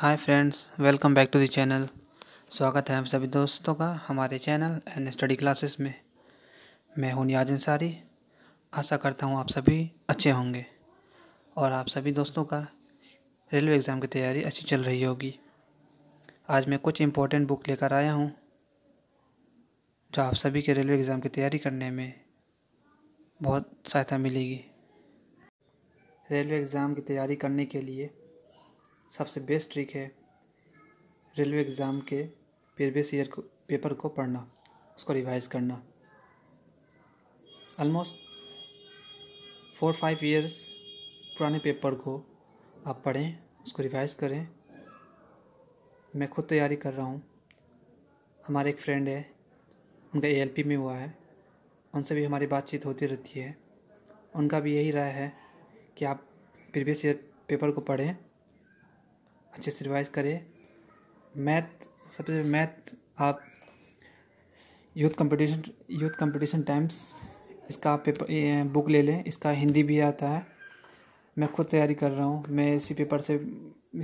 hi friends welcome back to the channel स्वागत है आप सभी दोस्तों का हमारे चैनल एंड स्टडी क्लासेस में मैं हूं नियाज अंसारी आशा करता हूं आप सभी अच्छे होंगे और आप सभी दोस्तों का रेलवे एग्ज़ाम की तैयारी अच्छी चल रही होगी आज मैं कुछ इम्पोर्टेंट बुक लेकर आया हूं जो आप सभी के रेलवे एग्ज़ाम की तैयारी करने में बहुत सहायता मिलेगी रेलवे एग्ज़ाम की तैयारी करने के लिए सबसे बेस्ट ट्रिक है रेलवे एग्ज़ाम के प्रीवियस ईयर को पेपर को पढ़ना उसको रिवाइज करना ऑलमोस्ट फोर फाइव ईयर्स पुराने पेपर को आप पढ़ें उसको रिवाइज करें मैं खुद तैयारी कर रहा हूँ हमारे एक फ्रेंड है उनका ए में हुआ है उनसे भी हमारी बातचीत होती रहती है उनका भी यही राय है कि आप प्रीवियस ईयर पेपर को पढ़ें अच्छे से रिवाइज करें मैथ सबसे मैथ आप Youth Competition Youth Competition Times इसका आप पेपर बुक ले लें इसका हिंदी भी आता है मैं खुद तैयारी कर रहा हूँ मैं इसी पेपर से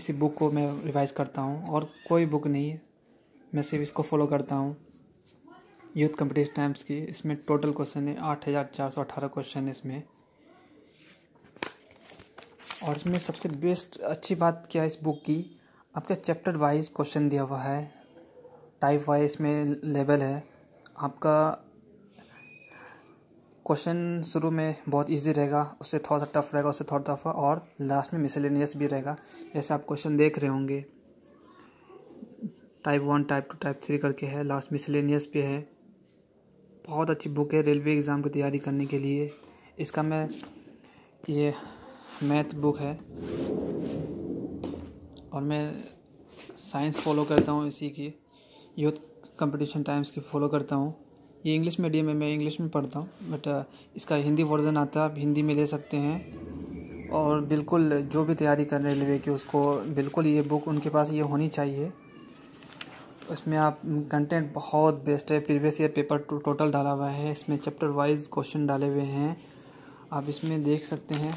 इसी बुक को मैं रिवाइज करता हूँ और कोई बुक नहीं है मैं सिर्फ इसको फॉलो करता हूँ यूथ कंपटीशन टाइम्स की इसमें टोटल क्वेश्चन है आठ हज़ार चार सौ अठारह क्वेश्चन है इसमें और इसमें सबसे बेस्ट अच्छी बात क्या है इस बुक की आपका चैप्टर वाइज क्वेश्चन दिया हुआ है टाइप वाइज इसमें लेवल है आपका क्वेश्चन शुरू में बहुत इजी रहेगा उससे थोड़ा सा टफ रहेगा उससे थोड़ा टफ और लास्ट में मिसलेनियस भी रहेगा जैसे आप क्वेश्चन देख रहे होंगे type one type two type three करके है लास्ट मिसलेनियस भी है बहुत अच्छी बुक है रेलवे एग्ज़ाम की तैयारी करने के लिए इसका मैं ये मैथ बुक है और मैं साइंस फॉलो करता हूँ इसी की यूथ कंपटीशन टाइम्स की फॉलो करता हूँ ये इंग्लिश मीडियम है मैं इंग्लिश में पढ़ता हूँ बट इसका हिंदी वर्जन आता है आप हिंदी में ले सकते हैं और बिल्कुल जो भी तैयारी कर रहे रेलवे की उसको बिल्कुल ये बुक उनके पास ये होनी चाहिए इसमें आप कंटेंट बहुत बेस्ट है प्रीवियस ईयर पेपर टो, टोटल डाला हुआ है इसमें चैप्टर वाइज क्वेश्चन डाले हुए हैं आप इसमें देख सकते हैं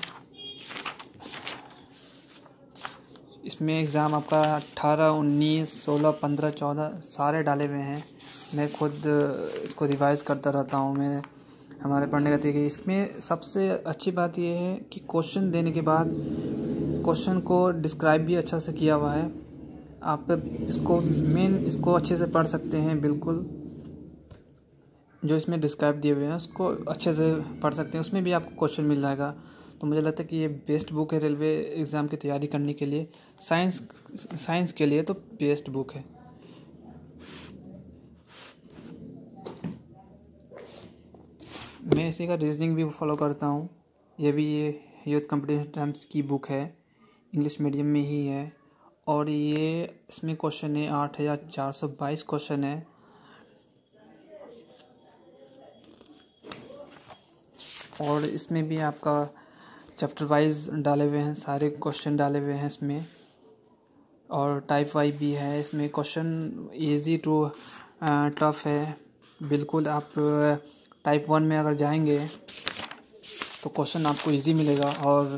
इसमें एग्ज़ाम आपका अट्ठारह उन्नीस सोलह पंद्रह चौदह सारे डाले हुए हैं मैं खुद इसको रिवाइज़ करता रहता हूँ मैं हमारे पढ़ने का तरीके इसमें सबसे अच्छी बात यह है कि क्वेश्चन देने के बाद क्वेश्चन को डिस्क्राइब भी अच्छा से किया हुआ है आप इसको मेन इसको अच्छे से पढ़ सकते हैं बिल्कुल जो इसमें डिस्क्राइब दिए हुए हैं उसको अच्छे से पढ़ सकते हैं उसमें भी आपको क्वेश्चन मिल जाएगा तो मुझे लगता है कि ये बेस्ट बुक है रेलवे एग्ज़ाम की तैयारी करने के लिए साइंस साइंस के लिए तो बेस्ट बुक है मैं इसी का रीजनिंग भी फॉलो करता हूँ ये भी ये यूथ कम्पटिशन टर्म्स की बुक है इंग्लिश मीडियम में ही है और ये इसमें क्वेश्चन है आठ हज़ार चार सौ बाईस क्वेश्चन है और इसमें भी आपका चैप्टर वाइज डाले हुए हैं सारे क्वेश्चन डाले हुए हैं इसमें और टाइप वाइज भी है इसमें क्वेश्चन इजी टू टफ है बिल्कुल आप टाइप वन में अगर जाएंगे तो क्वेश्चन आपको इजी मिलेगा और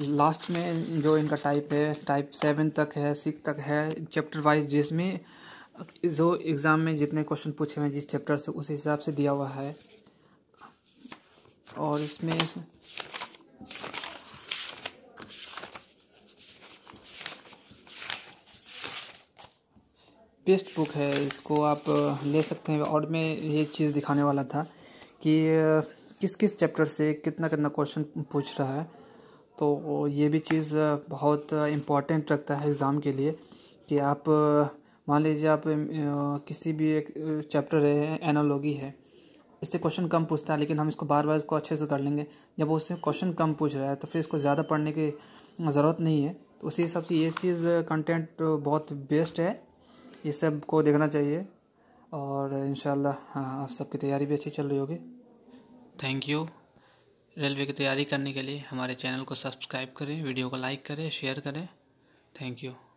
लास्ट में जो इनका टाइप है टाइप सेवन तक है सिक्स तक है चैप्टर वाइज जिसमें जो एग्ज़ाम में जितने क्वेश्चन पूछे हुए हैं जिस चैप्टर से उस हिसाब से दिया हुआ है और इसमें बेस्ट बुक है इसको आप ले सकते हैं और मैं ये चीज़ दिखाने वाला था कि किस किस चैप्टर से कितना कितना क्वेश्चन पूछ रहा है तो ये भी चीज़ बहुत इम्पॉर्टेंट रखता है एग्ज़ाम के लिए कि आप मान लीजिए आप किसी भी एक चैप्टर है एनालॉगी है इससे क्वेश्चन कम पूछता है लेकिन हम इसको बार बार इसको अच्छे से कर लेंगे जब उससे क्वेश्चन कम पूछ रहा है तो फिर इसको ज़्यादा पढ़ने की ज़रूरत नहीं है तो उसी हिसाब से ये चीज़ कंटेंट बहुत बेस्ट है ये सब को देखना चाहिए और इन हाँ आप सबकी तैयारी भी अच्छी चल रही होगी थैंक यू रेलवे की तैयारी करने के लिए हमारे चैनल को सब्सक्राइब करें वीडियो को लाइक करें शेयर करें थैंक यू